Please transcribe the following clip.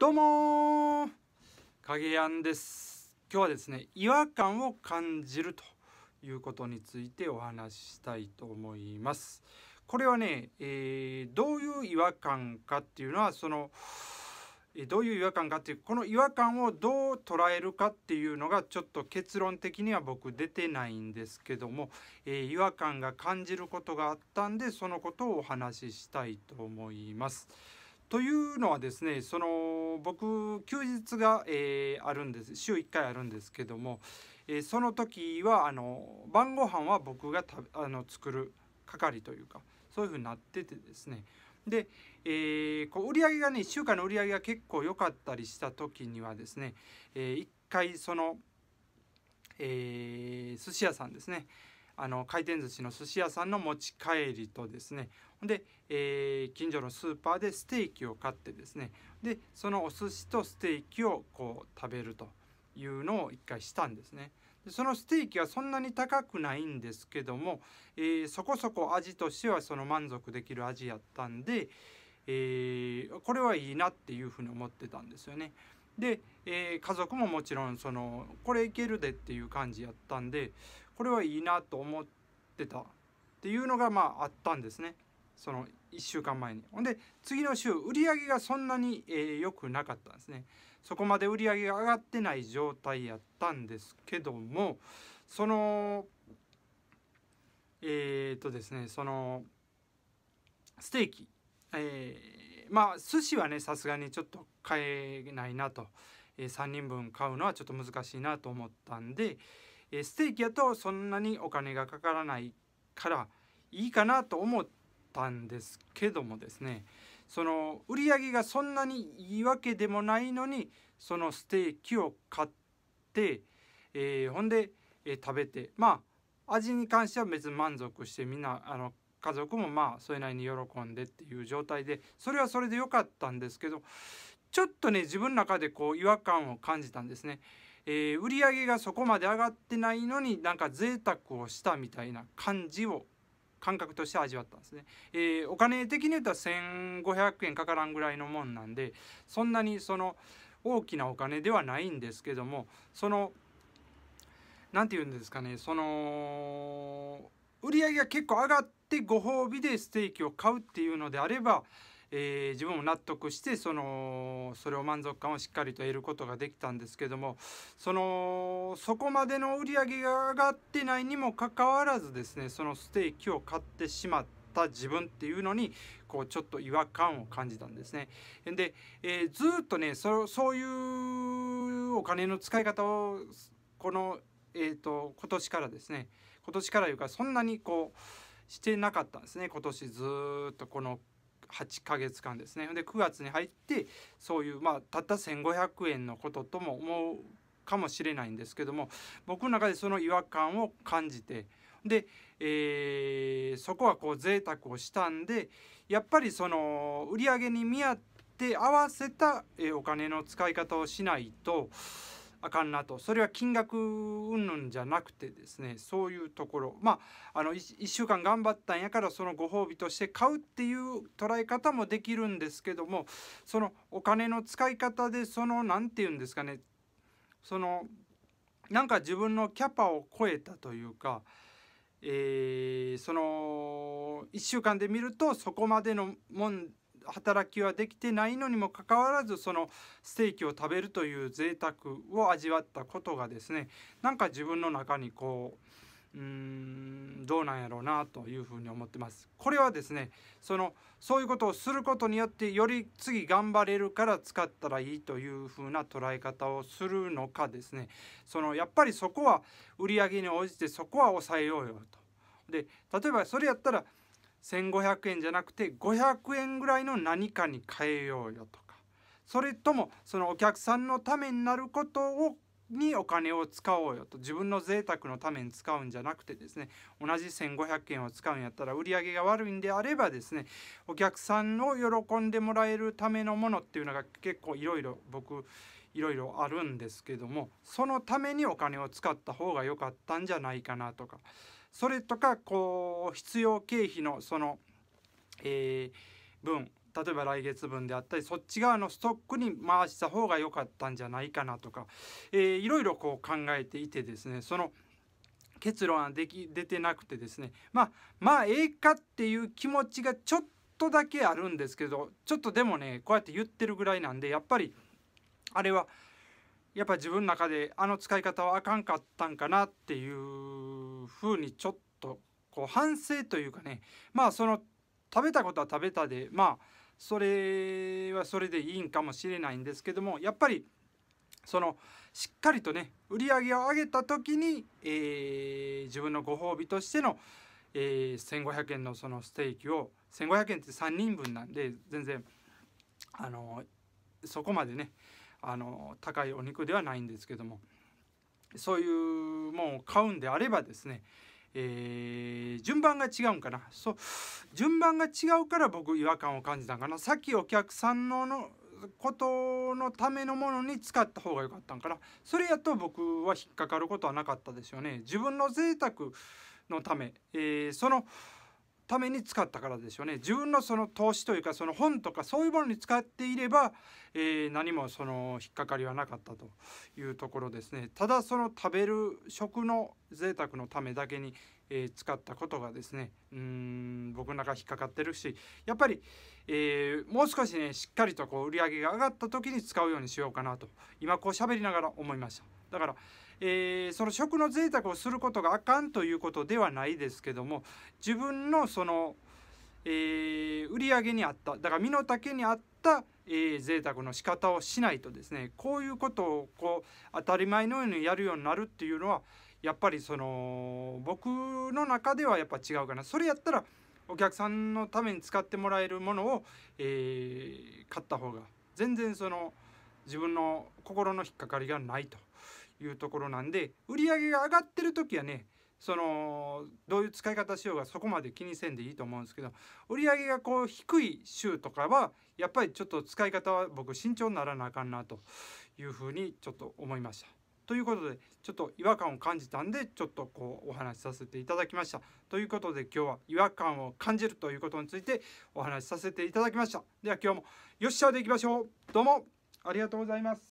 どうも影やんです今日はですね違和感を感じるということについてお話ししたいと思いますこれはね、えー、どういう違和感かっていうのはその、えー、どういう違和感かっていうこの違和感をどう捉えるかっていうのがちょっと結論的には僕出てないんですけども、えー、違和感が感じることがあったんでそのことをお話ししたいと思います。というのはですねその僕休日が、えー、あるんです週1回あるんですけども、えー、その時はあの晩ご飯は僕がたあの作る係というかそういうふうになっててですねで、えー、こう売り上げがね1週間の売り上げが結構良かったりした時にはですね、えー、1回その、えー、寿司屋さんですねあの回転寿司の寿司屋さんの持ち帰りとですねで、えー、近所のスーパーでステーキを買ってですねでそのお寿司とステーキをこう食べるというのを一回したんですねでそのステーキはそんなに高くないんですけども、えー、そこそこ味としてはその満足できる味やったんで、えー、これはいいなっていうふうに思ってたんですよね。で、えー、家族ももちろんそのこれいけるでっていう感じやったんでこれはいいなと思ってたっていうのがまああったんですねその1週間前にほんで次の週売り上げがそんなに良、えー、くなかったんですねそこまで売り上げが上がってない状態やったんですけどもそのえー、っとですねそのステーキえー、まあ寿司はねさすがにちょっと買えないなと、えー、3人分買うのはちょっと難しいなと思ったんで、えステーキやとそんなにお金がかからないからいいかなと思ったんですけどもですねその売り上げがそんなにいいわけでもないのにそのステーキを買って、えー、ほんで、えー、食べてまあ味に関しては別に満足してみんなあの家族もまあそれなりに喜んでっていう状態でそれはそれで良かったんですけどちょっとね自分の中でこう違和感を感じたんですね。えー、売り上げがそこまで上がってないのになんか贅沢をしたみたいな感じを感覚として味わったんですね、えー、お金的に言ったら1500円かからんぐらいのもんなんでそんなにその大きなお金ではないんですけどもその何て言うんですかねその売り上げが結構上がってご褒美でステーキを買うっていうのであればえー、自分も納得してそのそれを満足感をしっかりと得ることができたんですけどもそのそこまでの売り上げが上がってないにもかかわらずですねそのステーキを買ってしまって。た自分っていうのにこうちょっと違和感を感じたんですね。で、えー、ずっとねそそういうお金の使い方をこの、えーと、と今年からですね今年からいうかそんなにこうしてなかったんですね今年ずっとこの8ヶ月間ですねで9月に入ってそういう、まあ、たった1,500円のこととも思うかもしれないんですけども僕の中でその違和感を感じてで、えー、そこはこう贅沢をしたんでやっぱりその売り上げに見合って合わせたお金の使い方をしないとあかんなとそれは金額云々じゃなくてですねそういうところまああの 1, 1週間頑張ったんやからそのご褒美として買うっていう捉え方もできるんですけどもそのお金の使い方でその何て言うんですかねそのなんか自分のキャパを超えたというか、えー、その1週間で見るとそこまでのもん働きはできてないのにもかかわらずそのステーキを食べるという贅沢を味わったことがですねなんか自分の中にこううーんどうなんやろうなというふうに思ってます。これはですねそのそういうことをすることによってより次頑張れるから使ったらいいというふうな捉え方をするのかですねそのやっぱりそこは売り上げに応じてそこは抑えようよと。で例えばそれやったら1500円じゃなくて500円ぐらいの何かに変えようよとかそれともそのお客さんのためになることをにお金を使おうよと自分の贅沢のために使うんじゃなくてですね同じ1,500円を使うんやったら売り上げが悪いんであればですねお客さんを喜んでもらえるためのものっていうのが結構いろいろ僕いろいろあるんですけどもそのためにお金を使った方が良かったんじゃないかなとかそれとかこう必要経費のその、えー、分例えば来月分であったりそっち側のストックに回した方が良かったんじゃないかなとか、えー、いろいろこう考えていてですねその結論はでき出てなくてですねまあまあええかっていう気持ちがちょっとだけあるんですけどちょっとでもねこうやって言ってるぐらいなんでやっぱりあれはやっぱ自分の中であの使い方はあかんかったんかなっていうふうにちょっとこう反省というかねまあその食べたことは食べたでまあそれはそれでいいんかもしれないんですけどもやっぱりそのしっかりとね売り上げを上げた時に、えー、自分のご褒美としての、えー、1,500円のそのステーキを1,500円って3人分なんで全然あのそこまでねあの高いお肉ではないんですけどもそういうもう買うんであればですねえー、順番が違うんかなそう順番が違うから僕違和感を感じたんかなさっきお客さんののことのためのものに使った方が良かったんかなそれやと僕は引っかかることはなかったですよね自分の贅沢のため、えー、そのために使ったからですよね自分のその投資というかその本とかそういうものに使っていれば、えー、何もその引っかかりはなかったというところですねただその食べる食の贅沢のためだけに、えー、使ったことがですねうん僕の中引っかかってるしやっぱり、えー、もう少しねしっかりとこう売り上げが上がった時に使うようにしようかなと今こう喋りながら思いましただからえー、その食の贅沢をすることがあかんということではないですけども自分のその、えー、売り上げにあっただから身の丈にあった、えー、贅沢の仕方をしないとですねこういうことをこう当たり前のようにやるようになるっていうのはやっぱりその僕の中ではやっぱ違うかなそれやったらお客さんのために使ってもらえるものを、えー、買った方が全然その。自分の心の引っかかりがないというところなんで売り上げが上がってる時はねそのどういう使い方しようがそこまで気にせんでいいと思うんですけど売り上げがこう低い週とかはやっぱりちょっと使い方は僕慎重にならなあかんなというふうにちょっと思いました。ということでちょっと違和感を感じたんでちょっとこうお話しさせていただきました。ということで今日は違和感を感じるということについてお話しさせていただきました。では今日もよっしゃでいきましょうどうもありがとうございます。